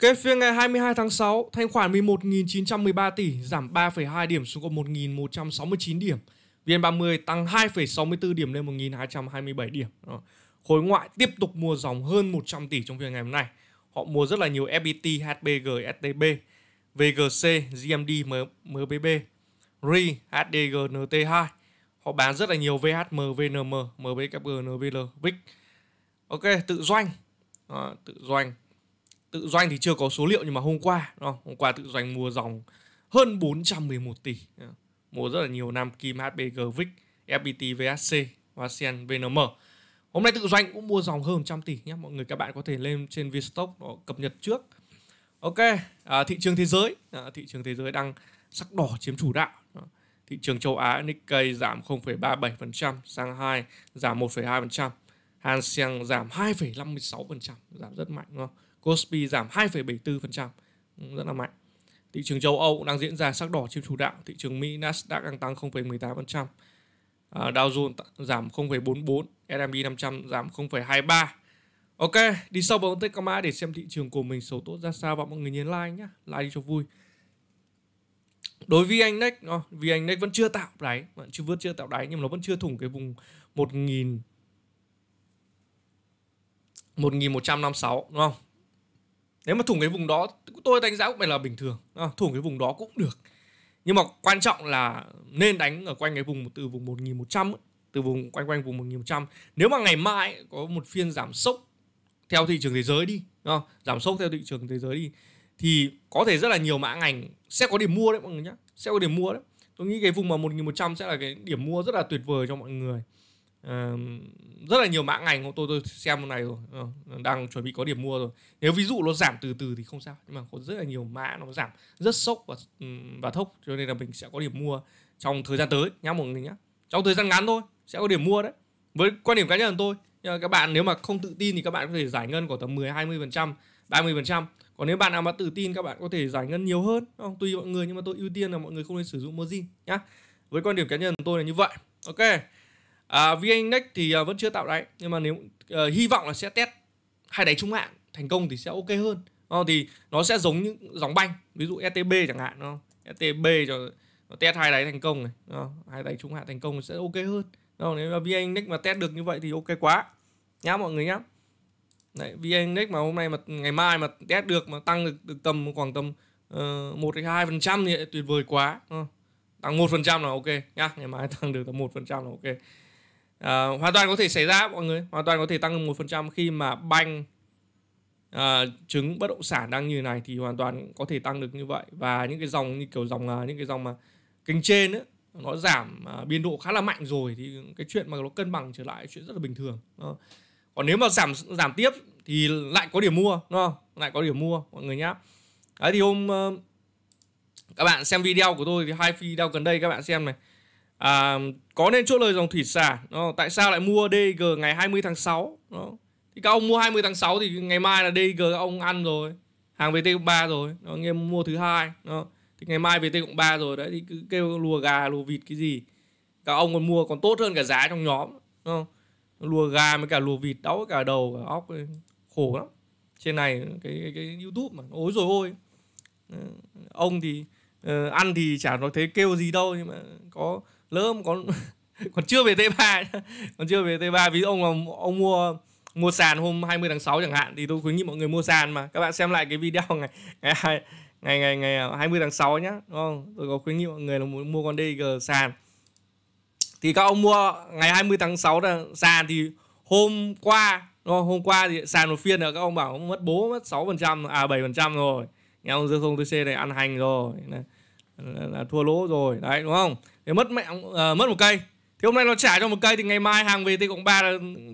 Kết phiên ngày 22 tháng 6, thanh khoản 11.913 tỷ giảm 3,2 điểm xuống còn 1.169 điểm. VN30 tăng 2,64 điểm lên 1.227 điểm. Đó. Khối ngoại tiếp tục mua dòng hơn 100 tỷ trong phiên ngày hôm nay. Họ mua rất là nhiều FPT, HBG, STB, VGC, GMD, MBB, RI, HDG, NT2. Họ bán rất là nhiều VHM, VNM, MBKG, NVL, VIX. Ok, tự doanh. Đó, tự doanh tự doanh thì chưa có số liệu nhưng mà hôm qua hôm qua tự doanh mua dòng hơn 411 tỷ mua rất là nhiều Nam Kim, HBG, VIX, FPT, VHC, Vasian, VNM hôm nay tự doanh cũng mua dòng hơn 100 tỷ nhé mọi người các bạn có thể lên trên Vstock nó cập nhật trước ok à, thị trường thế giới à, thị trường thế giới đang sắc đỏ chiếm chủ đạo à, thị trường châu Á Nikkei giảm 0,37% sang Shanghai giảm 1,2% hàn Seng giảm 2,56%, giảm rất mạnh đúng Kospi giảm 2,74%, rất là mạnh. Thị trường châu Âu cũng đang diễn ra sắc đỏ chiếm chủ đạo, thị trường Mỹ Nasdaq đang tăng 0,18%. À, Dow Jones giảm 0,44, S&P 500 giảm 0,23. Ok, đi sâu vào tích các mã để xem thị trường của mình xấu tốt ra sao và mọi người nhấn like nhá, like đi cho vui. Đối với anh vn vì anh nick vẫn chưa tạo đáy, vẫn chưa vượt chưa tạo đáy nhưng mà nó vẫn chưa thủng cái vùng 1000 1156 đúng không? Nếu mà thủng cái vùng đó tôi đánh giá cũng phải là bình thường, thủng cái vùng đó cũng được. Nhưng mà quan trọng là nên đánh ở quanh cái vùng từ vùng 1100 từ vùng quanh quanh vùng 1100. Nếu mà ngày mai có một phiên giảm sốc theo thị trường thế giới đi, đúng không? giảm sốc theo thị trường thế giới đi thì có thể rất là nhiều mã ngành sẽ có điểm mua đấy mọi người nhé sẽ có điểm mua đấy. Tôi nghĩ cái vùng mà 1100 sẽ là cái điểm mua rất là tuyệt vời cho mọi người rất là nhiều mã ngành của tôi tôi xem hôm nay rồi uh, đang chuẩn bị có điểm mua rồi nếu ví dụ nó giảm từ từ thì không sao nhưng mà có rất là nhiều mã nó giảm rất sốc và và thốc cho nên là mình sẽ có điểm mua trong thời gian tới nhá mọi người nhá trong thời gian ngắn thôi sẽ có điểm mua đấy với quan điểm cá nhân tôi nhưng mà các bạn nếu mà không tự tin thì các bạn có thể giải ngân của tầm 10 20 phần trăm 30 phần trăm còn nếu bạn nào mà tự tin các bạn có thể giải ngân nhiều hơn không? tùy mọi người nhưng mà tôi ưu tiên là mọi người không nên sử dụng margin nhá với quan điểm cá nhân tôi là như vậy ok à, VN thì à, vẫn chưa tạo đáy nhưng mà nếu à, hy vọng là sẽ test hai đáy trung hạn thành công thì sẽ ok hơn à, thì nó sẽ giống những dòng banh ví dụ ETB chẳng hạn nó ETB cho nó test hai đáy thành công này à, hai đáy trung hạn thành công thì sẽ ok hơn không? nếu mà VN mà test được như vậy thì ok quá nhá mọi người nhá Đấy, VN mà hôm nay mà ngày mai mà test được mà tăng được, được tầm khoảng tầm ờ, một đến hai phần trăm thì tuyệt vời quá à, tăng một phần trăm là ok nhá ngày mai tăng được tầm một phần trăm là ok à, hoàn toàn có thể xảy ra mọi người hoàn toàn có thể tăng một phần trăm khi mà banh à, ờ, chứng bất động sản đang như này thì hoàn toàn có thể tăng được như vậy và những cái dòng như kiểu dòng ờ, những cái dòng mà kênh trên ấy, nó giảm à, biên độ khá là mạnh rồi thì cái chuyện mà nó cân bằng trở lại chuyện rất là bình thường à. còn nếu mà giảm giảm tiếp thì lại có điểm mua đúng không? lại có điểm mua mọi người nhá đấy thì hôm các bạn xem video của tôi thì hai video gần đây các bạn xem này à, có nên chốt lời dòng thủy sản đó, tại sao lại mua DG ngày 20 tháng 6 đó. thì các ông mua 20 tháng 6 thì ngày mai là DG các ông ăn rồi hàng VT cộng 3 rồi nó nghe mua thứ hai đó. thì ngày mai VT cộng 3 rồi đấy thì cứ kêu lùa gà lùa vịt cái gì các ông còn mua còn tốt hơn cả giá trong nhóm không? lùa gà với cả lùa vịt đau cả đầu cả óc khổ lắm trên này cái cái, cái youtube mà ối rồi ôi ờ, ông thì uh, ăn thì chả nói thế kêu gì đâu nhưng mà có lỡ còn còn chưa về T3 còn chưa về T3 ví dụ ông là ông mua mua sàn hôm 20 tháng 6 chẳng hạn thì tôi khuyến nghị mọi người mua sàn mà các bạn xem lại cái video ngày ngày ngày ngày, ngày 20 tháng 6 nhá đúng không tôi có khuyến nghị mọi người là muốn mua con DG sàn thì các ông mua ngày 20 tháng 6 là sàn thì hôm qua đúng không? hôm qua thì sàn một phiên là các ông bảo mất bố mất 6 phần trăm à 7 phần trăm rồi nghe ông Dương thông Sông xe này ăn hành rồi là, là, là thua lỗ rồi đấy đúng không thì mất mẹ uh, mất một cây thì hôm nay nó trả cho một cây thì ngày mai hàng về thì cộng ba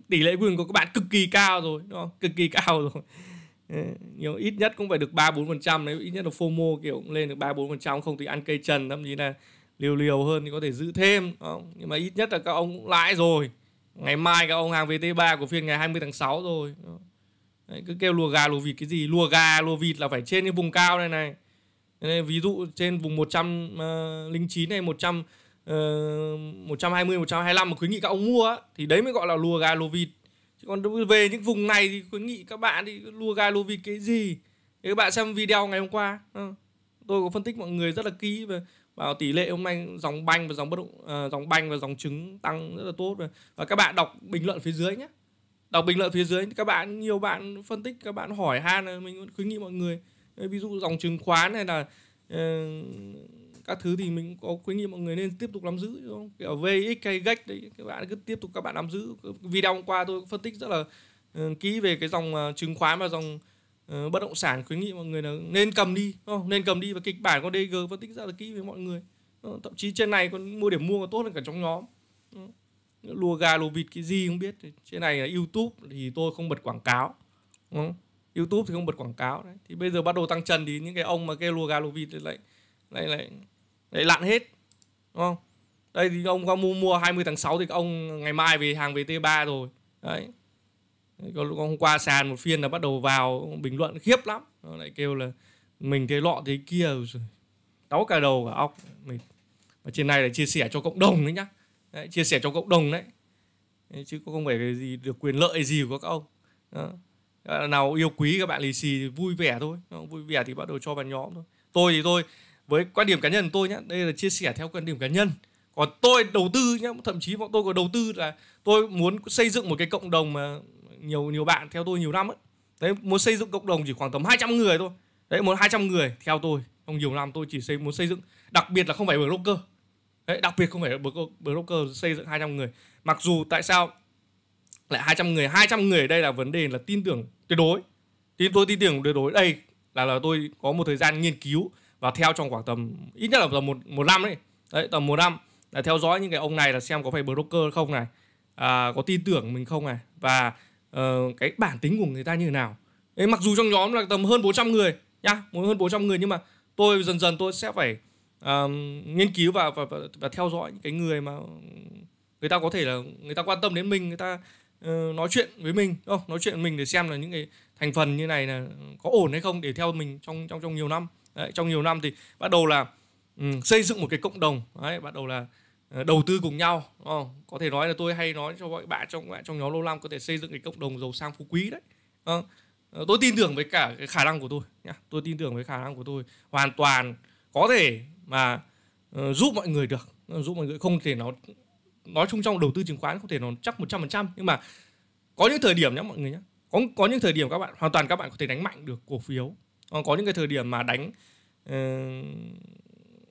tỷ lệ quyền của các bạn cực kỳ cao rồi đúng không? cực kỳ cao rồi ờ, nhiều ít nhất cũng phải được ba bốn phần trăm ít nhất là fomo kiểu cũng lên được ba bốn phần trăm không thì ăn cây trần thậm chí là liều liều hơn thì có thể giữ thêm không? nhưng mà ít nhất là các ông cũng lãi rồi ngày mai các ông hàng VT3 của phiên ngày 20 tháng 6 rồi đấy, cứ kêu lùa gà lùa vịt cái gì lùa gà lùa vịt là phải trên cái vùng cao này này ví dụ trên vùng 109 này 100 120 ờ, 125 mà khuyến nghị các ông mua thì đấy mới gọi là lùa gà lùa vịt chứ còn về những vùng này thì khuyến nghị các bạn đi lùa gà lùa vịt cái gì thì các bạn xem video ngày hôm qua ờ, tôi có phân tích mọi người rất là kỹ về vào tỷ lệ hôm nay dòng banh và dòng bất động uh, dòng banh và dòng trứng tăng rất là tốt và, và các bạn đọc bình luận phía dưới nhé đọc bình luận phía dưới các bạn nhiều bạn phân tích các bạn hỏi han mình khuyến nghị mọi người ví dụ dòng chứng khoán này là uh, các thứ thì mình có khuyến nghị mọi người nên tiếp tục nắm giữ đúng không? kiểu VX hay gách đấy các bạn cứ tiếp tục các bạn nắm giữ video hôm qua tôi phân tích rất là uh, kỹ về cái dòng uh, chứng khoán và dòng uh, bất động sản khuyến nghị mọi người là nên cầm đi đúng không? nên cầm đi và kịch bản của DG phân tích rất là kỹ với mọi người thậm chí trên này còn mua điểm mua còn tốt hơn cả trong nhóm lùa gà lùa vịt cái gì không biết trên này là YouTube thì tôi không bật quảng cáo đúng không? YouTube thì không bật quảng cáo đấy. Thì bây giờ bắt đầu tăng trần thì những cái ông mà kêu lùa gà lùa vịt thì lại lại lại Đấy, lặn hết đúng không đây thì ông có mua mua 20 tháng 6 thì ông ngày mai về hàng về T3 rồi đấy còn hôm qua sàn một phiên là bắt đầu vào bình luận khiếp lắm nó lại kêu là mình thấy lọ thế kia rồi đau cả đầu cả óc mình và trên này là chia sẻ cho cộng đồng đấy nhá đấy, chia sẻ cho cộng đồng đấy, chứ không phải cái gì được quyền lợi gì của các ông đó. nào yêu quý các bạn lì xì thì vui vẻ thôi vui vẻ thì bắt đầu cho vào nhóm thôi tôi thì tôi với quan điểm cá nhân tôi nhé đây là chia sẻ theo quan điểm cá nhân còn tôi đầu tư nhé thậm chí bọn tôi có đầu tư là tôi muốn xây dựng một cái cộng đồng mà nhiều nhiều bạn theo tôi nhiều năm ấy đấy muốn xây dựng cộng đồng chỉ khoảng tầm 200 người thôi đấy muốn 200 người theo tôi trong nhiều năm tôi chỉ xây muốn xây dựng đặc biệt là không phải blogger đấy đặc biệt không phải blogger xây dựng 200 người mặc dù tại sao lại 200 người 200 người đây là vấn đề là tin tưởng tuyệt đối tin tôi tin tưởng tuyệt đối đây là là tôi có một thời gian nghiên cứu và theo trong khoảng tầm ít nhất là tầm một một năm đấy đấy tầm một năm là theo dõi những cái ông này là xem có phải broker không này à, có tin tưởng mình không này và uh, cái bản tính của người ta như thế nào Ê, mặc dù trong nhóm là tầm hơn 400 người nhá hơn 400 người nhưng mà tôi dần dần tôi sẽ phải uh, nghiên cứu và, và và và theo dõi những cái người mà người ta có thể là người ta quan tâm đến mình người ta uh, nói chuyện với mình không nói chuyện với mình để xem là những cái thành phần như này là có ổn hay không để theo mình trong trong trong nhiều năm Đấy, trong nhiều năm thì bắt đầu là um, xây dựng một cái cộng đồng Đấy, bắt đầu là ờ, đầu tư cùng nhau đúng không? có thể nói là tôi hay nói cho mọi bạn trong trong nhóm lâu năm có thể xây dựng cái cộng đồng giàu sang phú quý đấy à, tôi tin tưởng với cả cái khả năng của tôi nhá. tôi tin tưởng với khả năng của tôi hoàn toàn có thể mà uh, giúp mọi người được giúp mọi người không thể nó nói chung trong đầu tư chứng khoán không thể nó chắc 100% nhưng mà có những thời điểm nhé mọi người nhé, có có những thời điểm các bạn hoàn toàn các bạn có thể đánh mạnh được cổ phiếu Ờ, có những cái thời điểm mà đánh ờ,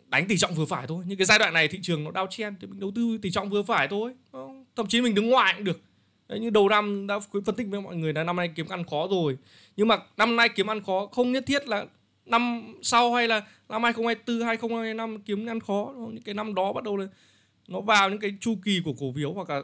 đánh tỷ trọng vừa phải thôi những cái giai đoạn này thị trường nó đau chen thì mình đầu tư tỷ trọng vừa phải thôi ờ, thậm chí mình đứng ngoài cũng được Đấy, như đầu năm đã phân tích với mọi người là năm nay kiếm ăn khó rồi nhưng mà năm nay kiếm ăn khó không nhất thiết là năm sau hay là năm 2024 2025 kiếm ăn khó những cái năm đó bắt đầu là nó vào những cái chu kỳ của cổ phiếu hoặc là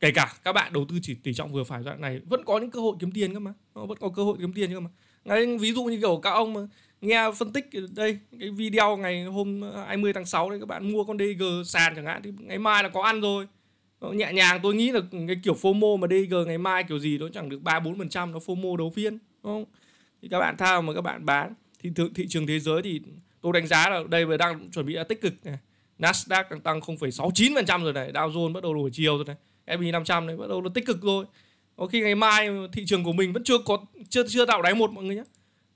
kể cả các bạn đầu tư chỉ tỷ trọng vừa phải đoạn này vẫn có những cơ hội kiếm tiền cơ mà nó vẫn có cơ hội kiếm tiền cơ mà Đấy, ví dụ như kiểu các ông nghe phân tích đây cái video ngày hôm 20 ờ, tháng 6 đấy các bạn mua con DG sàn chẳng hạn thì ngày mai là có ăn rồi ờ, nhẹ nhàng tôi nghĩ là cái kiểu FOMO mà DG ngày mai kiểu gì nó chẳng được 3 4 phần trăm nó FOMO đấu phiên đúng không thì các bạn thao mà các bạn bán thì thị, thị trường thế giới thì tôi đánh giá là đây vừa đang chuẩn bị là tích cực này Nasdaq đang tăng 0,69 phần trăm rồi này Dow Jones bắt đầu đổi chiều rồi này S&P 500 này bắt đầu nó tích cực rồi có khi ngày mai thị trường của mình vẫn chưa có chưa chưa tạo đáy một mọi người nhé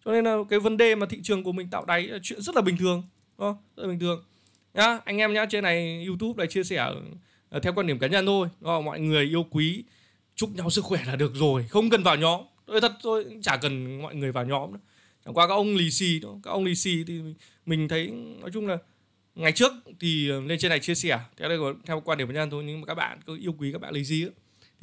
cho nên là cái vấn đề mà thị trường của mình tạo đáy là chuyện rất là bình thường đúng không? rất là bình thường nhá anh em nhá trên này youtube này chia sẻ theo quan điểm cá nhân thôi không? mọi người yêu quý chúc nhau sức khỏe là được rồi không cần vào nhóm tôi thật tôi chả cần mọi người vào nhóm nữa chẳng qua các ông lì xì đó các ông lì xì thì mình thấy nói chung là ngày trước thì lên trên này chia sẻ theo đây theo quan điểm cá nhân thôi nhưng mà các bạn cứ yêu quý các bạn lì xì ấy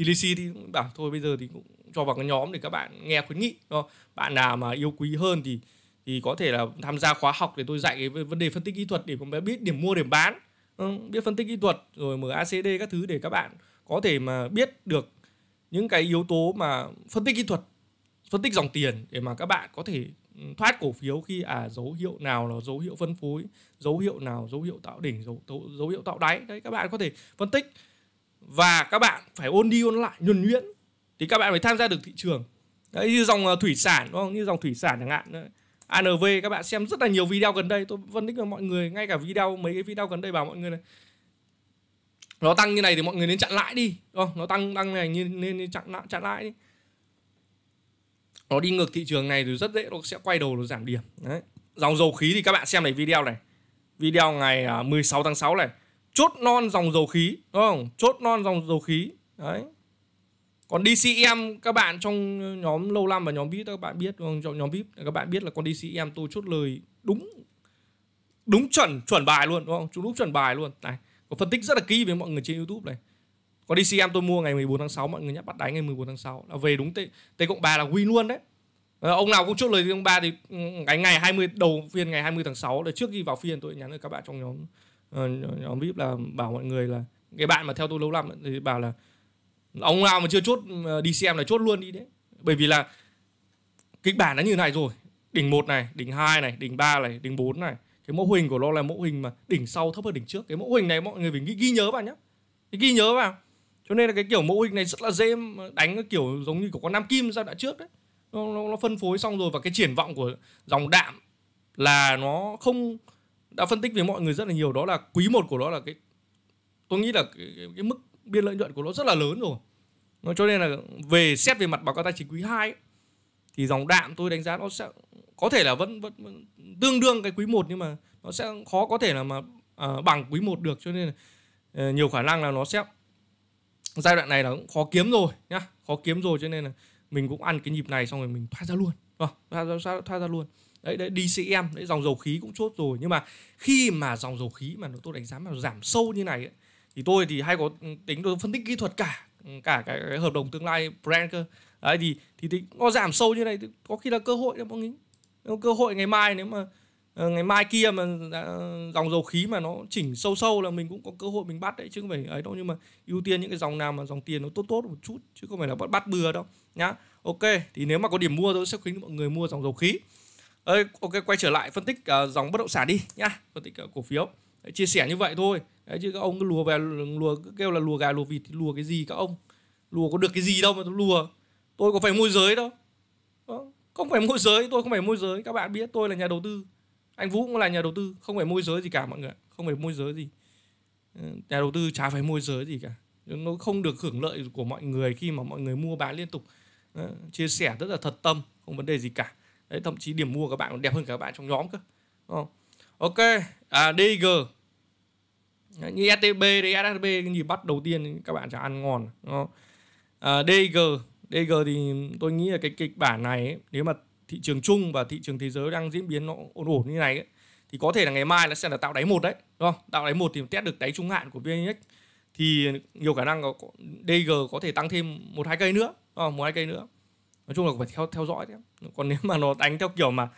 thì thì bảo thôi bây giờ thì cũng cho vào cái nhóm để các bạn nghe khuyến nghị đó. bạn nào mà yêu quý hơn thì thì có thể là tham gia khóa học để tôi dạy cái vấn đề phân tích kỹ thuật để các bé biết điểm mua điểm bán biết phân tích kỹ thuật rồi MACD các thứ để các bạn có thể mà biết được những cái yếu tố mà phân tích kỹ thuật phân tích dòng tiền để mà các bạn có thể thoát cổ phiếu khi à dấu hiệu nào là dấu hiệu phân phối dấu hiệu nào dấu hiệu tạo đỉnh dấu, dấu hiệu tạo đáy đấy các bạn có thể phân tích và các bạn phải ôn đi ôn lại nhuần nhuyễn thì các bạn phải tham gia được thị trường đấy như dòng ờ, thủy sản đúng không như dòng thủy sản chẳng hạn đấy. ANV các bạn xem rất là nhiều video gần đây tôi phân tích cho mọi người ngay cả video mấy cái video gần đây bảo mọi người này nó tăng như này thì mọi người nên chặn lại đi đúng không? nó tăng tăng này như nên, nên chặn lại chặn lại đi nó đi ngược thị trường này thì rất dễ nó sẽ quay đầu nó giảm điểm đấy dòng dầu khí thì các bạn xem này video này video ngày 16 à, tháng 6 này chốt non dòng dầu khí đúng không chốt non dòng dầu khí đấy còn DCM e các bạn trong nhóm lâu năm và nhóm VIP các bạn biết đúng không? Trong nhóm VIP các bạn biết là con DCM e tôi chốt lời đúng đúng chuẩn chuẩn bài luôn đúng không? Chúng đúng chuẩn bài luôn. Này, có phân tích rất là kỹ với mọi người trên YouTube này. Còn DCM e tôi mua ngày 14 tháng 6 mọi người nhắc bắt đáy ngày 14 tháng 6 là về đúng T, T cộng 3 là win luôn đấy. Ờ, ông nào cũng chốt lời ông cộng 3 thì ừ, ngày ngày 20 đầu phiên ngày 20 tháng 6 là trước khi vào phiên tôi nhắn với các bạn trong nhóm Ờ, nhóm vip là bảo mọi người là cái bạn mà theo tôi lâu năm thì bảo là ông nào mà chưa chốt ờ, đi xem là chốt luôn đi đấy bởi vì là kịch bản nó như này rồi đỉnh một này đỉnh hai này đỉnh ba này đỉnh bốn này cái mẫu hình của nó là mẫu hình mà đỉnh sau thấp hơn đỉnh trước cái mẫu hình này mọi người phải ghi, ghi nhớ vào nhá cái ghi nhớ vào cho nên là cái kiểu mẫu hình này rất là dễ đánh cái kiểu giống như của con nam kim ra đã trước đấy nó, nó, nó phân phối xong rồi và cái triển vọng của dòng đạm là nó không đã phân tích với mọi người rất là nhiều đó là quý một của nó là cái tôi nghĩ là cái, cái, cái mức biên lợi nhuận của nó rất là lớn rồi cho nên là về xét về mặt báo cáo tài chính quý 2 ấy, thì dòng đạm tôi đánh giá nó sẽ có thể là vẫn vẫn, vẫn tương đương cái quý 1 nhưng mà nó sẽ khó có thể là mà à, bằng quý 1 được cho nên là, ờ, nhiều khả năng là nó sẽ giai đoạn này là cũng khó kiếm rồi nhá khó kiếm rồi cho nên là mình cũng ăn cái nhịp này xong rồi mình thoát ra luôn à, thoát, ra, thoát ra luôn đấy đấy DCM đấy dòng dầu khí cũng chốt rồi nhưng mà khi mà dòng dầu khí mà tôi đánh giá mà giảm sâu như này ấy, thì tôi thì hay có ừ, tính tôi phân tích kỹ thuật cả ừ, cả cái, cái hợp đồng tương lai brand cơ đấy thì thì, thì nó giảm sâu như này thì có khi là cơ hội đấy mọi người cơ hội ngày mai nếu mà ờ, ngày mai kia mà ờ, dòng dầu khí mà nó chỉnh sâu sâu là mình cũng có cơ hội mình bắt đấy chứ không phải ấy đâu nhưng mà ưu tiên những cái dòng nào mà dòng tiền nó tốt tốt một chút chứ không phải là bắt bắt bừa đâu nhá ok thì nếu mà có điểm mua tôi sẽ khuyến mọi người mua dòng dầu khí Đấy, ok quay trở lại phân tích uh, dòng bất động sản đi nhá phân tích uh, cổ phiếu Đấy, chia sẻ như vậy thôi Đấy, chứ các ông cứ lùa về lùa cứ kêu là lùa gà lùa vịt thì lùa cái gì các ông lùa có được cái gì đâu mà tôi lùa tôi có phải môi giới đâu ờ, không phải môi giới tôi không phải môi giới các bạn biết tôi là nhà đầu tư anh vũ cũng là nhà đầu tư không phải môi giới gì cả mọi người không phải môi giới gì nhà đầu tư chả phải môi giới gì cả nó không được hưởng lợi của mọi người khi mà mọi người mua bán liên tục chia sẻ rất là thật tâm không vấn đề gì cả đấy thậm chí điểm mua các bạn còn đẹp hơn cả các bạn trong nhóm cơ đúng không ok à, DG đấy, như STB đấy STB gì bắt đầu tiên các bạn sẽ ăn ngon đúng không? À, DG DG thì tôi nghĩ là cái kịch bản này ấy, nếu mà thị trường chung và thị trường thế giới đang diễn biến nó ổn ổn như này ấy, thì có thể là ngày mai nó sẽ là tạo đáy một đấy đúng không tạo đáy một thì test được đáy trung hạn của vn thì nhiều khả năng có DG có thể tăng thêm một hai cây nữa một hai cây nữa nói chung là phải theo theo dõi đấy còn nếu mà nó đánh theo kiểu mà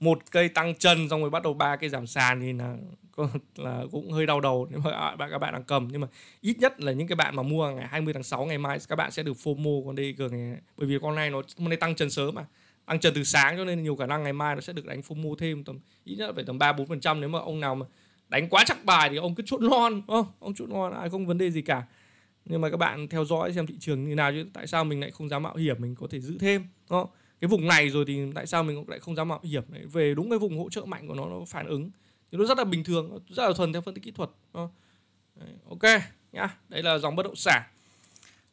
một cây tăng chân xong rồi bắt đầu ba cây giảm sàn thì là là cũng hơi đau đầu nếu mà bạn các bạn đang cầm nhưng mà ít nhất là những cái bạn mà mua ngày 20 tháng 6 ngày mai các bạn sẽ được FOMO còn đây cường ngày... bởi vì con này nó hôm nay tăng chân sớm mà tăng trần từ sáng cho nên nhiều khả năng ngày mai nó sẽ được đánh FOMO thêm tầm ít nhất là phải tầm ba bốn phần trăm nếu mà ông nào mà đánh quá chắc bài thì ông cứ chốt lon không? ông chốt lon ai không vấn đề gì cả nhưng mà các bạn theo dõi xem thị trường như nào chứ tại sao mình lại không dám mạo hiểm mình có thể giữ thêm đó cái vùng này rồi thì tại sao mình lại không dám mạo hiểm đấy về đúng cái vùng hỗ trợ mạnh của nó nó phản ứng thì nó rất là bình thường rất là thuần theo phân tích kỹ thuật đó. Đấy, ok nhá đấy là dòng bất động sản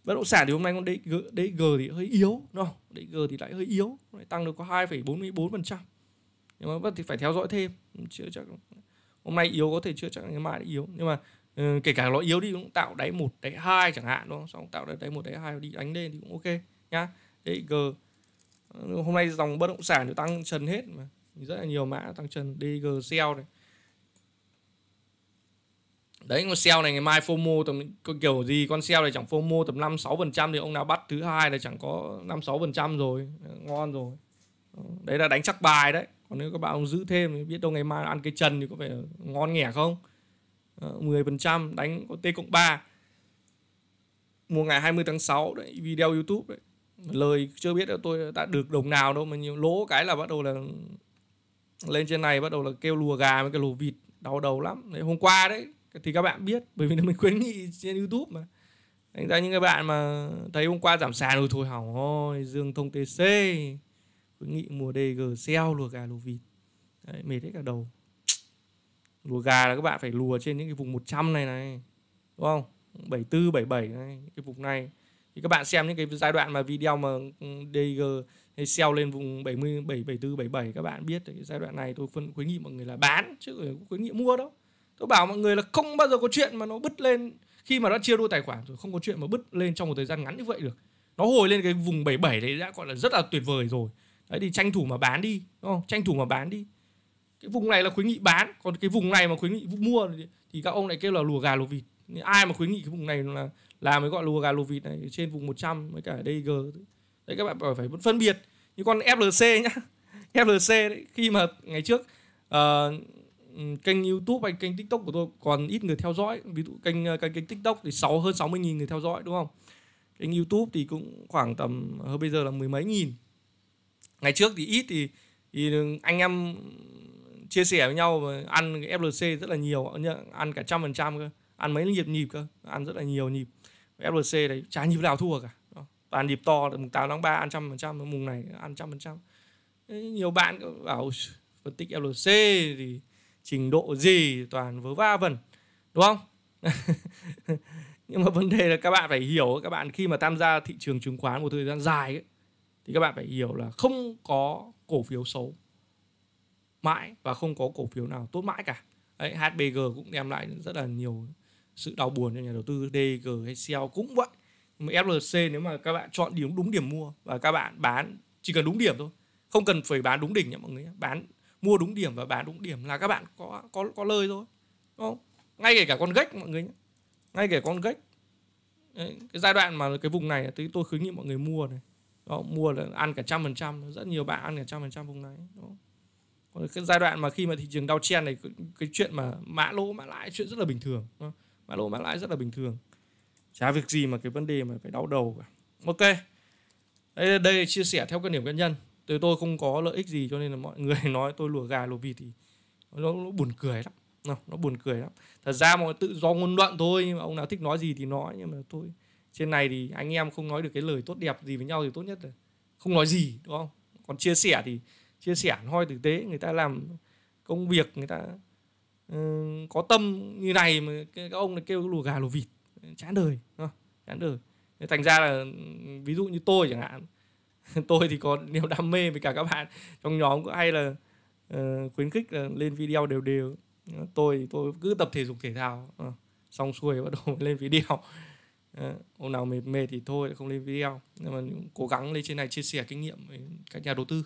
bất động sản thì hôm nay con DG, DG thì hơi yếu no DG thì lại hơi yếu lại tăng được có 2,44% nhưng mà vẫn thì phải theo dõi thêm chưa chắc hôm nay yếu có thể chưa chắc ngày mai yếu nhưng mà Ừ, kể cả nó yếu đi cũng tạo đáy một đáy hai chẳng hạn đúng không xong tạo đáy một đáy hai đi đánh lên thì cũng ok nhá đấy g ừ, hôm nay dòng bất động sản nó tăng trần hết mà rất là nhiều mã tăng trần DG sell này đấy con sell này ngày mai FOMO tầm kiểu gì con sell này chẳng FOMO tầm năm sáu phần trăm thì ông nào bắt thứ hai là chẳng có năm sáu phần trăm rồi ngon rồi đấy là đánh chắc bài đấy còn nếu các bạn ông giữ thêm biết đâu ngày mai ăn cái trần thì có phải ngon nghẻ không 10% ờ, đánh có T cộng 3 mùa ngày 20 tháng 6 đấy, video YouTube đấy lời chưa biết là tôi đã được đồng nào đâu mà nhiều lỗ cái là bắt đầu là lên trên này bắt đầu là kêu lùa gà với cái lùa vịt đau đầu lắm đấy, hôm qua đấy thì các bạn biết bởi vì mình khuyến nghị trên youtube mà thành ra những các bạn mà thấy hôm qua giảm sàn rồi thôi hỏng thôi dương thông tc khuyến nghị mùa dg sell lùa gà lùa vịt đấy, mệt hết cả đầu lùa gà là các bạn phải lùa trên những cái vùng 100 này này đúng không 74 77 này cái vùng này thì các bạn xem những cái giai đoạn mà video mà ừ, DG hay sell lên vùng 70 74 77 các bạn biết cái giai đoạn này tôi phân khuyến nghị mọi người là bán chứ không khuyến nghị mua đâu tôi bảo mọi người là không bao giờ có chuyện mà nó bứt lên khi mà đã chia đôi tài khoản rồi không có chuyện mà bứt lên trong một thời gian ngắn như vậy được nó hồi lên cái vùng 77 đấy đã gọi là rất là tuyệt vời rồi đấy thì tranh thủ mà bán đi đúng không tranh thủ mà bán đi cái vùng này là khuyến nghị bán còn cái vùng này mà khuyến nghị mua thì các ông lại kêu là lùa gà lùa vịt ai mà khuyến nghị cái vùng này là là mới gọi lùa gà lùa vịt này trên vùng 100 với cả DG đấy các bạn phải phân biệt như con FLC nhá FLC đấy, khi mà ngày trước uh, kênh YouTube hay kênh TikTok của tôi còn ít người theo dõi ví dụ kênh ờ, kênh, kênh TikTok thì sáu hơn 60 nghìn người theo dõi đúng không kênh YouTube thì cũng khoảng tầm hơn ờ, bây giờ là mười mấy nghìn ngày trước thì ít thì thì anh em chia sẻ với nhau ăn FLC rất là nhiều ăn cả trăm phần trăm cơ ăn mấy nhịp nhịp cơ ăn rất là nhiều nhịp FLC đấy trái nhịp nào thua cả toàn nhịp to mùng 8 tháng 3 ăn trăm phần trăm mùng này ăn trăm phần trăm nhiều bạn bảo phân tích FLC thì trình độ gì toàn vớ va vẩn đúng không nhưng mà vấn đề là các bạn phải hiểu các bạn khi mà tham gia thị trường chứng khoán một thời gian dài ấy, thì các bạn phải hiểu là không có cổ phiếu xấu mãi và không có cổ phiếu nào tốt mãi cả Đấy, HBG cũng đem lại rất là nhiều sự đau buồn cho nhà đầu tư DG hay CL cũng vậy mà FLC nếu mà các bạn chọn đúng đúng điểm mua và các bạn bán chỉ cần đúng điểm thôi không cần phải bán đúng đỉnh nhé mọi người bán mua đúng điểm và bán đúng điểm là các bạn có có có lời thôi đúng không ngay kể cả con gách e mọi người nhé ngay kể con gách e cái giai đoạn mà cái vùng này thì tôi khuyến nghị mọi người mua này đó, mua là ăn cả trăm phần trăm rất nhiều bạn ăn cả trăm phần trăm vùng này đúng không? cái giai đoạn mà khi mà thị trường đau chen này cái chuyện mà mã lỗ mã lãi chuyện rất là bình thường mã lỗ mã lãi rất là bình thường chả việc gì mà cái vấn đề mà phải đau đầu cả ok đây đây chia sẻ theo quan điểm cá nhân từ tôi không có lợi ích gì cho nên là mọi người nói tôi lùa gà lùa vịt thì nó, nó buồn cười lắm nó, nó buồn cười lắm thật ra mọi tự do ngôn luận thôi nhưng mà ông nào thích nói gì thì nói nhưng mà tôi trên này thì anh em không nói được cái lời tốt đẹp gì với nhau thì tốt nhất là không nói gì đúng không còn chia sẻ thì chia sẻ hoi thực tế người ta làm công việc người ta ừ, có tâm như này mà các ông lại kêu lùa gà lùa vịt chán đời chán đời thành ra là ừ, ví dụ như tôi chẳng hạn tôi thì có niềm đam mê với cả các bạn trong nhóm cũng hay là ờ, khuyến khích là lên video đều đều tôi tôi cứ tập thể dục thể thao ờ, xong xuôi bắt đầu lên video ờ, hôm nào mệt mệt thì thôi không lên video nhưng mà cố gắng lên trên này chia sẻ kinh nghiệm với các nhà đầu tư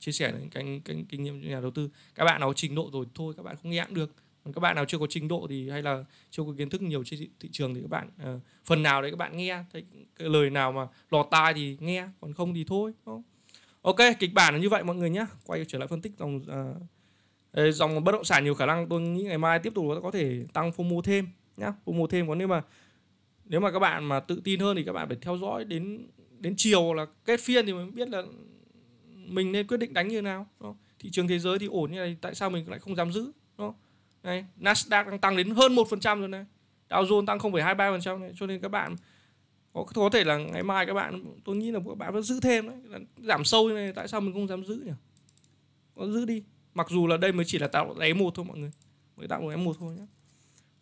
chia sẻ những cái, cái kinh nghiệm nhà đầu tư các bạn nào có trình độ rồi thôi các bạn không nghe được còn các bạn nào chưa có trình độ thì hay là chưa có kiến thức nhiều trên thị trường thì các bạn uh, phần nào đấy các bạn nghe thấy cái lời nào mà lọt tai thì nghe còn không thì thôi không? ok kịch bản là như vậy mọi người nhé quay trở lại phân tích dòng uh, dòng bất động sản nhiều khả năng tôi nghĩ ngày mai tiếp tục có thể tăng phô FOMO thêm nhá FOMO thêm còn nếu mà nếu mà các bạn mà tự tin hơn thì các bạn phải theo dõi đến đến chiều là kết phiên thì mới biết là mình nên quyết định đánh như nào đó. thị trường thế giới thì ổn như này tại sao mình lại không dám giữ đó này Nasdaq đang tăng đến hơn 1% rồi này Dow Jones tăng 0,23% này cho nên các bạn có có thể là ngày mai các bạn tôi nghĩ là các bạn vẫn giữ thêm đấy giảm sâu như này tại sao mình không dám giữ nhỉ có giữ đi mặc dù là đây mới chỉ là tạo đáy một thôi mọi người mới tạo đáy một thôi nhé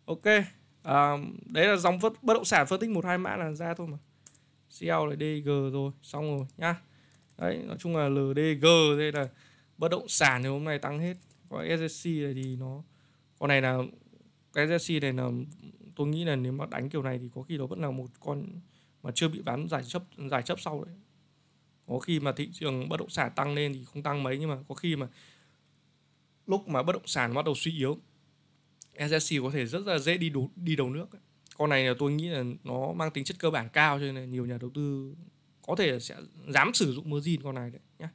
ok à, đấy là dòng bất, bất động sản phân tích một hai mã là ra thôi mà CL là DG rồi xong rồi nhá đấy nói chung là LDG đây là bất động sản thì hôm nay tăng hết còn SSC này thì nó con này là cái SSC này là tôi nghĩ là nếu mà đánh kiểu này thì có khi nó vẫn là một con mà chưa bị bán giải chấp giải chấp sau đấy có khi mà thị trường bất động sản tăng lên thì không tăng mấy nhưng mà có khi mà lúc mà bất động sản bắt đầu suy yếu SSC có thể rất là dễ đi đủ, đi đầu nước con này là tôi nghĩ là nó mang tính chất cơ bản cao cho nên là nhiều nhà đầu tư có thể sẽ dám sử dụng margin con này đấy nhé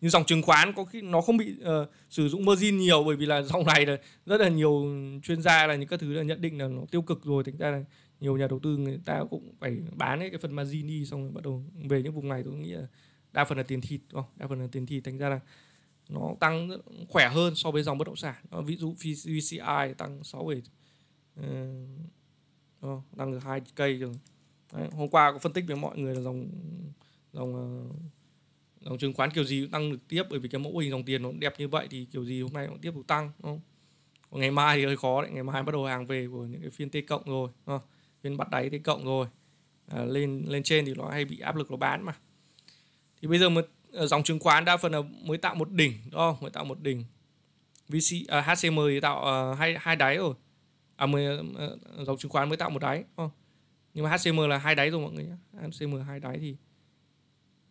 như dòng chứng khoán có khi nó không bị uh, sử dụng margin nhiều bởi vì là dòng này là rất là nhiều chuyên gia là những các thứ là nhận định là nó tiêu cực rồi thành ra là nhiều nhà đầu tư người ta cũng phải bán cái phần margin đi xong rồi bắt đầu về những vùng này tôi nghĩ là đa phần là tiền thịt đúng không? đa phần là tiền thịt thành ra là nó tăng khỏe hơn so với dòng bất động sản ví dụ VCI tăng 6 uh, ờ, tăng được hai cây rồi Đấy, hôm qua có phân tích với mọi người là dòng dòng ờ, dòng chứng khoán kiểu gì cũng tăng được tiếp bởi vì cái mẫu hình dòng tiền nó đẹp như vậy thì kiểu gì hôm nay cũng tiếp tục tăng đúng không? Còn ngày mai thì hơi khó đấy, ngày mai bắt đầu hàng về của những cái phiên T cộng rồi, đúng không? phiên bắt đáy T cộng rồi. À, lên lên trên thì nó hay bị áp lực nó bán mà. Thì bây giờ một ờ, dòng chứng khoán đa phần là mới tạo một đỉnh, đó, mới tạo một đỉnh. VC à, HCM thì tạo à, hai hai đáy rồi. À mới à, dòng chứng khoán mới tạo một đáy, đúng không? nhưng mà HCM là hai đáy rồi mọi người nhé HCM hai đáy thì,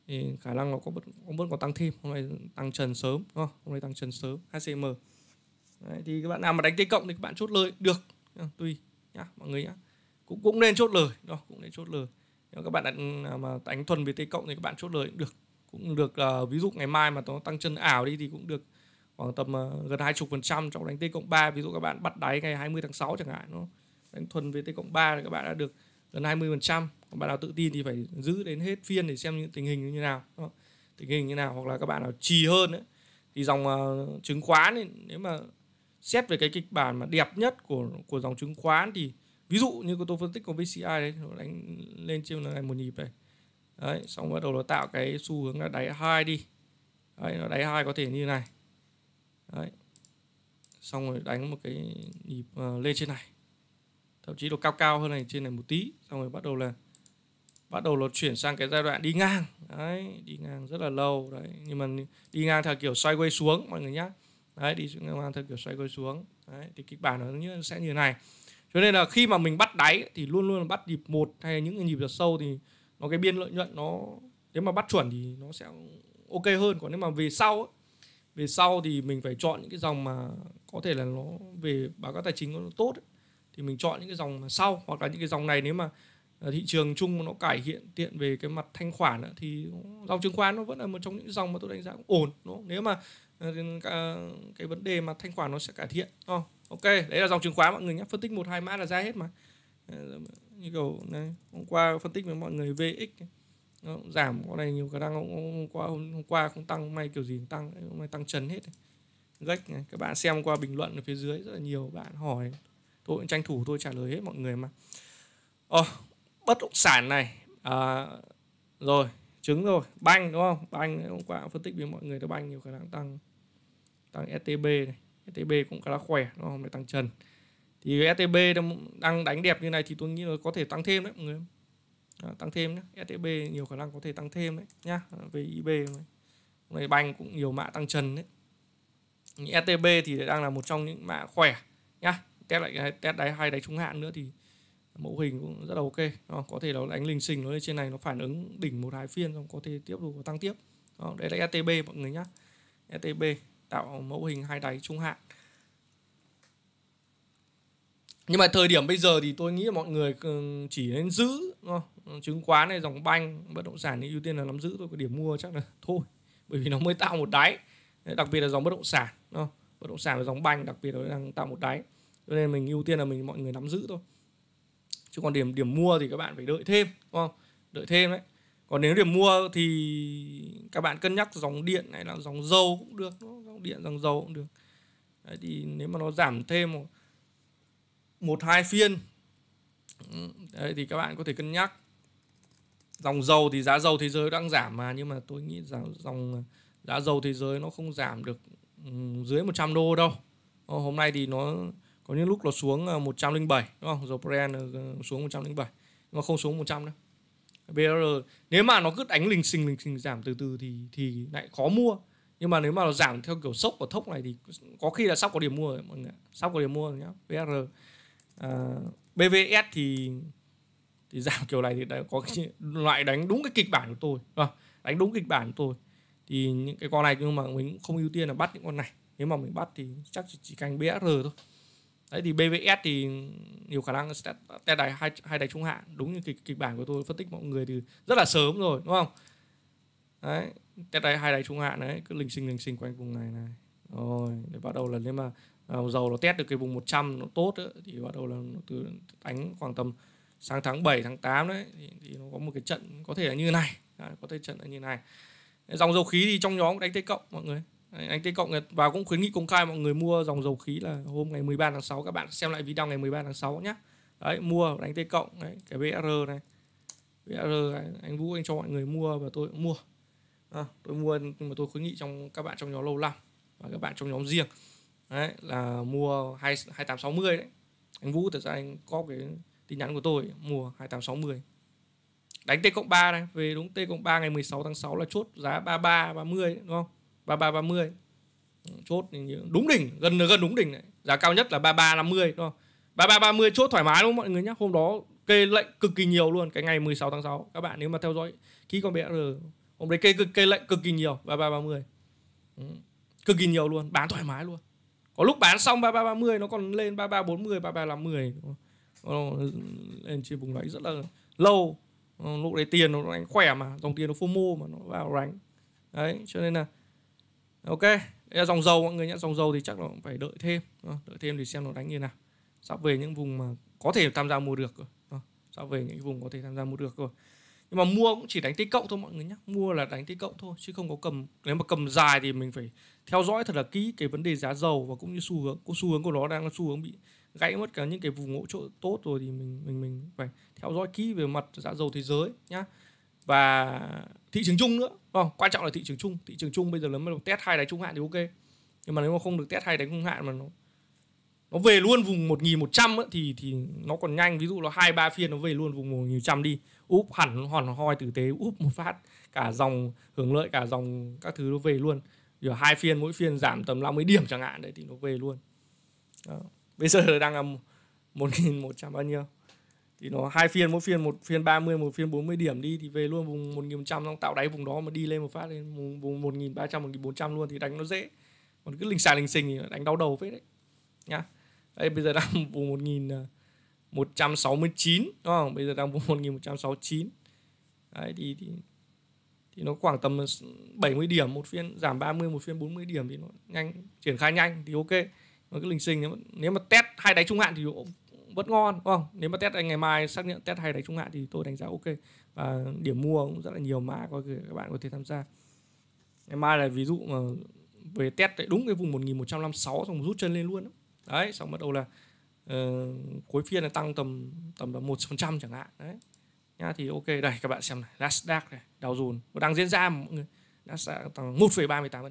thì khả năng nó có vẫn, nó vẫn còn tăng thêm hôm nay tăng trần sớm đúng không? hôm nay tăng trần sớm HCM Đấy, thì các bạn nào mà đánh tay cộng thì các bạn chốt lời được tùy nhá mọi người nhá cũng cũng nên chốt lời đó cũng nên chốt lời nếu các bạn đánh, mà đánh thuần về tay cộng thì các bạn chốt lời cũng được cũng được uh, ví dụ ngày mai mà nó tăng chân ảo đi thì cũng được khoảng tầm uh, gần 20 phần trăm trong đánh T cộng 3 ví dụ các bạn bắt đáy ngày 20 tháng 6 chẳng hạn nó đánh thuần về T cộng 3 thì các bạn đã được gần 20% phần còn bạn nào tự tin thì phải giữ đến hết phiên để xem những tình hình như nào tình hình như nào hoặc là các bạn nào trì hơn ấy, thì dòng uh, chứng khoán ấy, nếu mà xét về cái kịch bản mà đẹp nhất của của dòng chứng khoán thì ví dụ như tôi phân tích của VCI đấy nó đánh lên trên là một nhịp này đấy xong bắt đầu nó tạo cái xu hướng là đáy hai đi đấy nó đáy hai có thể như này đấy xong rồi đánh một cái nhịp uh, lên trên này thậm chí là cao cao hơn này trên này một tí xong rồi bắt đầu là bắt đầu nó chuyển sang cái giai đoạn đi ngang đấy đi ngang rất là lâu đấy nhưng mà đi ngang theo kiểu xoay quay xuống mọi người nhá đấy đi ngang theo kiểu xoay quay xuống đấy thì kịch bản nó như, sẽ như thế này cho nên là khi mà mình bắt đáy thì luôn luôn bắt nhịp một hay những cái nhịp giật sâu thì nó cái biên lợi nhuận nó nếu mà bắt chuẩn thì nó sẽ ok hơn còn nếu mà về sau về sau thì mình phải chọn những cái dòng mà có thể là nó về báo cáo tài chính nó tốt ấy, thì mình chọn những cái dòng sau hoặc là những cái dòng này nếu mà ờ, thị trường chung nó cải thiện tiện về cái mặt thanh khoản đó, thì dòng chứng khoán nó vẫn là một trong những dòng mà tôi đánh giá cũng ổn đúng không? nếu mà ờ, ờ, cái vấn đề mà thanh khoản nó sẽ cải thiện đúng ok đấy là dòng chứng khoán mọi người nhé phân tích một hai mã là ra hết mà như kiểu này, hôm qua phân tích với mọi người vx nó giảm con này nhiều khả năng hôm qua hôm, hôm qua không tăng hôm nay kiểu gì tăng hôm nay tăng trần hết gách này. các bạn xem qua bình luận ở phía dưới rất là nhiều bạn hỏi tôi cũng tranh thủ tôi trả lời hết mọi người mà oh, bất động sản này à, rồi trứng rồi banh đúng không banh hôm qua phân tích với mọi người là banh nhiều khả năng tăng tăng STB này STB cũng khá là khỏe đúng không để tăng trần thì STB đang đánh đẹp như này thì tôi nghĩ là có thể tăng thêm đấy mọi người à, tăng thêm nhé STB nhiều khả năng có thể tăng thêm đấy nhá về IB này này banh cũng nhiều mã tăng trần đấy STB thì đang là một trong những mã khỏe nhá test lại test đáy hai đáy trung hạn nữa thì mẫu hình cũng rất là ok đó, có thể nó đánh lình xình nó lên trên này nó phản ứng đỉnh một hai phiên xong có thể tiếp tục tăng tiếp đó, đây là ETB mọi người nhá ETB tạo mẫu hình hai đáy trung hạn nhưng mà thời điểm bây giờ thì tôi nghĩ mọi người ừ, chỉ nên giữ đúng không? Ừ, chứng khoán này dòng banh bất động sản thì ưu tiên là nắm giữ thôi cái điểm mua chắc là thôi bởi vì nó mới tạo một đáy đặc biệt là dòng bất động sản đúng không? bất động sản và dòng banh đặc biệt là đang tạo một đáy cho nên mình ưu tiên là mình mọi người nắm giữ thôi chứ còn điểm điểm mua thì các bạn phải đợi thêm đúng không đợi thêm đấy còn nếu điểm mua thì các bạn cân nhắc dòng điện này, là dòng dầu cũng được dòng điện dòng dầu cũng được đấy, thì nếu mà nó giảm thêm một, một hai phiên đấy, thì các bạn có thể cân nhắc dòng dầu thì giá dầu thế giới đang giảm mà nhưng mà tôi nghĩ rằng dòng giá dầu thế giới nó không giảm được ừ, dưới 100 đô đâu hôm nay thì nó có những lúc nó xuống 107 à, đúng không dầu Brent à, xuống 107 nhưng mà không xuống 100 đâu BR nếu mà nó cứ đánh lình xình lình xình giảm từ từ thì thì lại khó mua nhưng mà nếu mà nó giảm theo kiểu sốc và thốc này thì có khi là sắp có điểm mua rồi mọi người sắp có điểm mua rồi nhá BR à, BVS thì thì giảm kiểu này thì đã có cái, loại đánh đúng cái kịch bản của tôi à, đánh đúng kịch bản của tôi thì những cái con này nhưng mà mình không ưu tiên là bắt những con này nếu mà mình bắt thì chắc chỉ, chỉ canh BR thôi đấy thì BVS thì nhiều khả năng sẽ tay đài hai hai đài trung hạn đúng như kịch kịch bản của tôi phân tích mọi người thì rất là sớm rồi đúng không đấy tay đài hai đài trung hạn đấy cứ lình sinh lình sinh quanh vùng này này rồi để bắt đầu là nếu mà dầu à, nó test được cái vùng 100 nó tốt ấy, thì bắt đầu là nó từ đánh khoảng tầm sáng tháng 7 tháng 8 đấy thì, thì nó có một cái trận có thể là như này đấy, có thể trận là như này dòng dầu khí thì trong nhóm đánh thế cộng mọi người anh Tê Cộng và cũng khuyến nghị công khai mọi người mua dòng dầu khí là hôm ngày 13 tháng 6 các bạn xem lại video ngày 13 tháng 6 nhé đấy mua đánh Tê Cộng đấy cái VR này VR này, anh Vũ anh cho mọi người mua và tôi cũng mua à, tôi mua nhưng mà tôi khuyến nghị trong các bạn trong nhóm lâu lắm và các bạn trong nhóm riêng đấy là mua hai hai 2 2860 đấy anh Vũ thật ra anh có cái tin nhắn của tôi mua hai tám sáu mươi đánh T cộng ba này về đúng T cộng ba ngày 16 tháng 6 là chốt giá ba ba ba mươi đúng không 3330 chốt đúng đỉnh gần gần đúng đỉnh này giá cao nhất là 3350 đúng không 3330 chốt thoải mái đúng không mọi người nhé hôm đó kê lệnh cực kỳ nhiều luôn cái ngày 16 tháng 6 các bạn nếu mà theo dõi ký con BR hôm đấy kê, kê kê lệnh cực kỳ nhiều 3330 ừ. cực kỳ nhiều luôn bán thoải mái luôn có lúc bán xong 3330 nó còn lên 3340 3350 lên trên vùng đấy rất là lâu lúc đấy tiền nó đánh khỏe mà dòng tiền nó phô mô mà nó vào đánh đấy cho nên là ok đây là dòng dầu mọi người nhé dòng dầu thì chắc là phải đợi thêm ờ, đợi thêm thì xem nó đánh như nào sắp về những vùng mà có thể tham gia mua được rồi ờ, sắp về những vùng có thể tham gia mua được rồi nhưng mà mua cũng chỉ đánh tích cộng thôi mọi người nhé mua là đánh tích cộng thôi chứ không có cầm nếu mà cầm dài thì mình phải theo dõi thật là kỹ cái vấn đề giá dầu và cũng như xu hướng cái xu hướng của nó đang là xu hướng bị gãy mất cả những cái vùng hỗ trợ tốt rồi thì mình mình mình phải theo dõi kỹ về mặt giá dầu thế giới nhá và thị trường chung nữa không quan trọng là thị trường chung thị trường chung bây giờ nếu mà được test hai đáy trung hạn thì ok nhưng mà nếu mà không được test hai đáy trung hạn mà nó nó về luôn vùng 1100 ấy, thì thì nó còn nhanh ví dụ là hai ba phiên nó về luôn vùng 1100 đi úp hẳn hòn hoi tử tế úp một phát cả dòng hưởng lợi cả dòng các thứ nó về luôn giờ hai phiên mỗi phiên giảm tầm 50 điểm chẳng hạn đấy thì nó về luôn đó. bây giờ đang là trăm bao nhiêu thì nó hai phiên mỗi phiên một phiên 30 một phiên 40 điểm đi thì về luôn vùng 1100 xong tạo đáy vùng đó mà đi lên một phát lên vùng, vùng 1300 1400 luôn thì đánh nó dễ còn cứ lình xài lình xình thì đánh đau đầu phết đấy nhá đây bây giờ đang vùng 1169 à, đúng không bây giờ đang vùng 1169 đấy thì, thì thì nó khoảng tầm 70 điểm một phiên giảm 30 một phiên 40 điểm thì nó nhanh triển khai nhanh thì ok mà cứ lình xình nếu mà, nếu mà test hai đáy trung hạn thì vẫn ngon đúng không nếu mà test anh ngày mai xác nhận test hay đấy trung hạn thì tôi đánh giá ok và điểm mua cũng rất là nhiều mã có các bạn có thể tham gia ngày mai là ví dụ mà về test lại đúng cái vùng 1156 xong rút chân lên luôn đấy xong bắt đầu là uh, cuối phiên là tăng tầm tầm là một phần trăm chẳng hạn đấy nhá thì ok đây các bạn xem này Nasdaq này Dow Jones đang diễn ra mọi người Nasdaq tăng 1,38%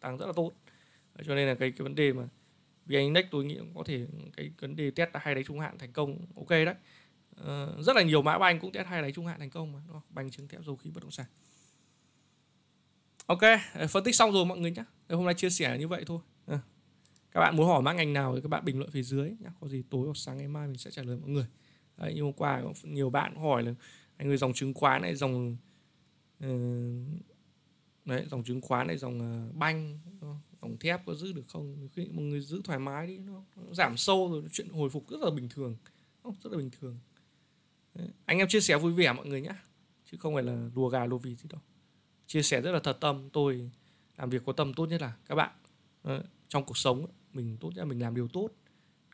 tăng rất là tốt cho nên là cái cái vấn đề mà vn index tôi nghĩ cũng có thể cái vấn đề test hai đáy trung hạn thành công ok đấy uh, rất là nhiều mã banh cũng test hai đáy trung hạn thành công mà đúng không? banh chứng thép dầu khí bất động sản ok ờ, phân tích xong rồi mọi người nhé hôm nay chia sẻ như vậy thôi à. các bạn muốn hỏi mã ngành nào thì các bạn bình luận phía dưới nhé có gì tối hoặc sáng ngày mai mình sẽ trả lời mọi người Đấy, như hôm qua nhiều bạn hỏi là anh người dòng chứng khoán này dòng uh, đấy dòng chứng khoán này dòng uh, banh phòng thép có giữ được không khi mọi người giữ thoải mái đi nó, nó giảm sâu rồi chuyện hồi phục rất là bình thường không, rất là bình thường Đấy. anh em chia sẻ vui vẻ mọi người nhé chứ không phải là đùa gà lùa vịt gì đâu chia sẻ rất là thật tâm tôi làm việc có tâm tốt nhất là các bạn trong cuộc sống mình tốt nhất là mình làm điều tốt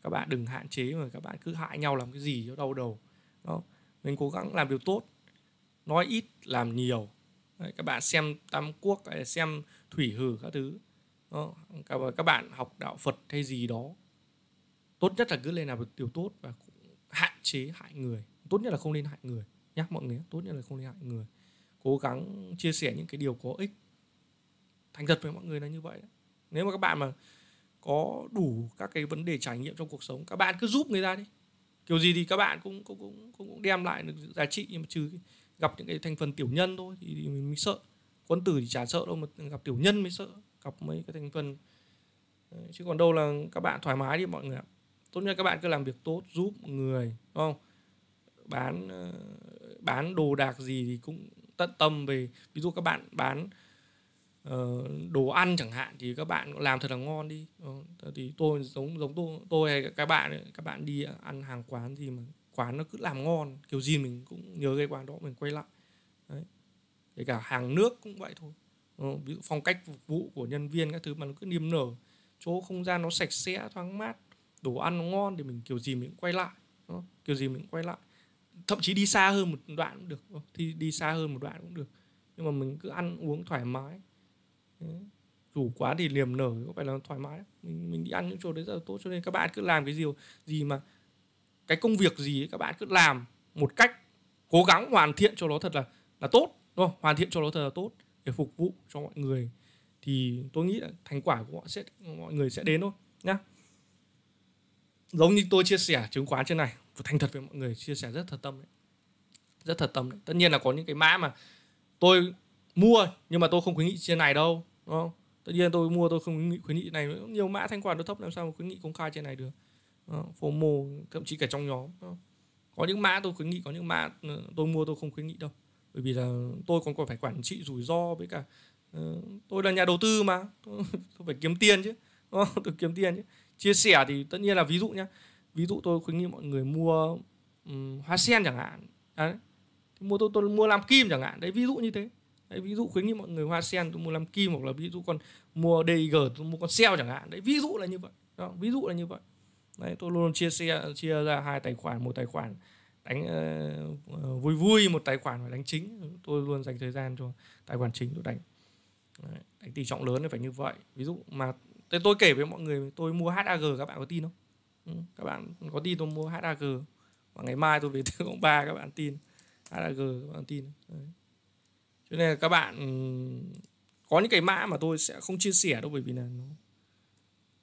các bạn đừng hạn chế mà các bạn cứ hại nhau làm cái gì cho đau đầu đó mình cố gắng làm điều tốt nói ít làm nhiều Đấy, các bạn xem tam quốc xem thủy hử các thứ Ờ, cả các bạn học đạo Phật hay gì đó tốt nhất là cứ lên làm được điều tốt và cũng hạn chế hại người tốt nhất là không nên hại người nhắc mọi người tốt nhất là không nên hại người cố gắng chia sẻ những cái điều có ích thành thật với mọi người là như vậy nếu mà các bạn mà có đủ các cái vấn đề trải nghiệm trong cuộc sống các bạn cứ giúp người ta đi kiểu gì thì các bạn cũng cũng cũng cũng, cũng đem lại được giá trị nhưng mà trừ gặp những cái thành phần tiểu nhân thôi thì, thì mình mới sợ quân tử thì chả sợ đâu mà gặp tiểu nhân mới sợ cọc mấy cái thành phần chứ còn đâu là các bạn thoải mái đi mọi người ạ tốt nhất các bạn cứ làm việc tốt giúp người đúng không bán ờ, bán đồ đạc gì thì cũng tận tâm về ví dụ các bạn bán ờ, đồ ăn chẳng hạn thì các bạn làm thật là ngon đi thì tôi giống giống tôi tôi hay các bạn các bạn đi ăn hàng quán gì mà quán nó cứ làm ngon kiểu gì mình cũng nhớ cái quán đó mình quay lại đấy kể cả hàng nước cũng vậy thôi Ờ, ví dụ phong cách phục vụ của nhân viên các thứ mà nó cứ niềm nở chỗ không gian nó sạch sẽ thoáng mát đồ ăn nó ngon thì mình kiểu gì mình cũng quay lại đúng không? kiểu gì mình cũng quay lại thậm chí đi xa hơn một đoạn cũng được thì đi xa hơn một đoạn cũng được nhưng mà mình cứ ăn uống thoải mái rủ quá thì niềm nở có phải là thoải mái mình mình đi ăn những chỗ đấy rất là tốt cho nên các bạn cứ làm cái gì gì mà cái công việc gì các bạn cứ làm một cách cố gắng hoàn thiện cho nó thật là là tốt đúng không hoàn thiện cho nó thật là tốt để phục vụ cho mọi người thì tôi nghĩ là thành quả của họ sẽ mọi người sẽ đến thôi nhá giống như tôi chia sẻ chứng khoán trên này và thành thật với mọi người chia sẻ rất thật tâm đấy rất thật tâm đấy tất nhiên là có những cái mã mà tôi mua nhưng mà tôi không khuyến nghị trên này đâu đúng không tất nhiên tôi mua tôi không khuyến nghị khuyến nghị này nhiều mã thanh khoản nó thấp làm sao mà khuyến nghị công khai trên này được phô mô thậm chí cả trong nhóm có những mã tôi khuyến nghị có những mã ừ, tôi mua tôi không khuyến nghị đâu bởi vì là tôi còn còn phải quản trị rủi ro với cả uh, tôi là nhà đầu tư mà tôi, tôi phải kiếm tiền chứ tôi kiếm tiền chứ chia sẻ thì tất nhiên là ví dụ nhá ví dụ tôi khuyến nghị mọi người mua um, hoa sen chẳng hạn đấy. Thì mua tôi, tôi mua làm kim chẳng hạn đấy ví dụ như thế đấy, ví dụ khuyến nghị mọi người hoa sen tôi mua làm kim hoặc là ví dụ còn mua DG tôi mua con sell chẳng hạn đấy ví dụ là như vậy đó, ví dụ là như vậy đấy tôi luôn chia sẻ chia ra hai tài khoản một tài khoản đánh uh, vui vui một tài khoản phải đánh chính tôi luôn dành thời gian cho tài khoản chính tôi đánh Đấy, đánh tỷ trọng lớn thì phải như vậy ví dụ mà tôi kể với mọi người tôi mua HAG các bạn có tin không ừ, các bạn có tin tôi mua HAG và ngày mai tôi về thứ ông ba các bạn tin HAG các bạn tin Đấy. cho nên là các bạn ừ, có những cái mã mà tôi sẽ không chia sẻ đâu bởi vì là nó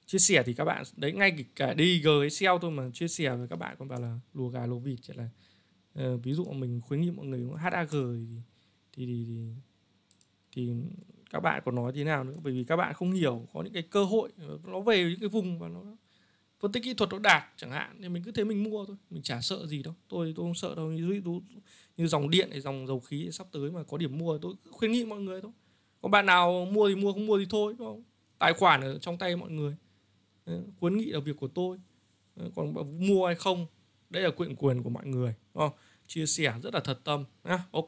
chia sẻ thì các bạn đấy ngay cả DG Excel thôi mà chia sẻ với các bạn còn bảo là lùa gà lùa vịt chỉ là uh, ví dụ mình khuyến nghị mọi người HAG thì thì, thì thì thì các bạn còn nói thế nào nữa bởi vì các bạn không hiểu có những cái cơ hội ờ, nó về những cái vùng và nó phân tích kỹ thuật nó đạt chẳng hạn thì mình cứ thế mình mua thôi mình chả sợ gì đâu tôi tôi không sợ đâu như, như dòng điện hay dòng dầu khí sắp tới mà có điểm mua tôi khuyến nghị mọi người thôi còn bạn nào mua thì mua không mua thì thôi đúng không tài khoản ở trong tay mọi người Ờ, huấn nghị là việc của tôi ờ, còn mua hay không đây là quyền quyền của mọi người chia sẻ rất là thật tâm ok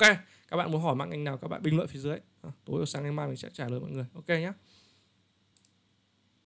các bạn muốn hỏi mạng ngành nào các bạn bình luận phía dưới ờ, tối sang ngày mai mình sẽ trả lời mọi người ok nhé